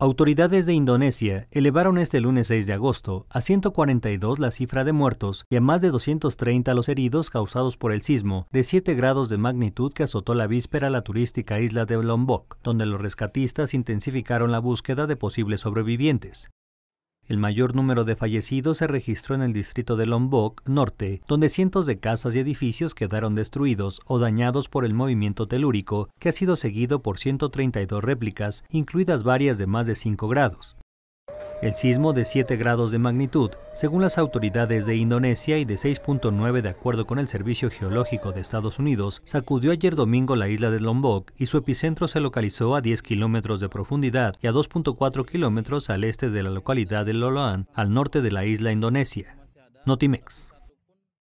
Autoridades de Indonesia elevaron este lunes 6 de agosto a 142 la cifra de muertos y a más de 230 los heridos causados por el sismo de 7 grados de magnitud que azotó la víspera la turística isla de Lombok, donde los rescatistas intensificaron la búsqueda de posibles sobrevivientes. El mayor número de fallecidos se registró en el distrito de Lombok Norte, donde cientos de casas y edificios quedaron destruidos o dañados por el movimiento telúrico, que ha sido seguido por 132 réplicas, incluidas varias de más de 5 grados. El sismo de 7 grados de magnitud, según las autoridades de Indonesia, y de 6.9 de acuerdo con el Servicio Geológico de Estados Unidos, sacudió ayer domingo la isla de Lombok y su epicentro se localizó a 10 kilómetros de profundidad y a 2.4 kilómetros al este de la localidad de Loloan, al norte de la isla Indonesia. Notimex.